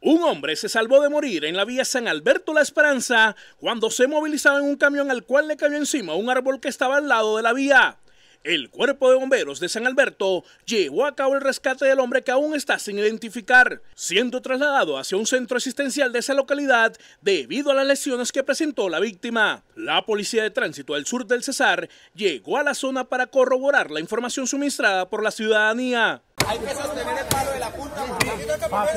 Un hombre se salvó de morir en la vía San Alberto La Esperanza cuando se movilizaba en un camión al cual le cayó encima un árbol que estaba al lado de la vía. El cuerpo de bomberos de San Alberto llevó a cabo el rescate del hombre que aún está sin identificar, siendo trasladado hacia un centro asistencial de esa localidad debido a las lesiones que presentó la víctima. La policía de tránsito del sur del Cesar llegó a la zona para corroborar la información suministrada por la ciudadanía. Hay que sostener el de la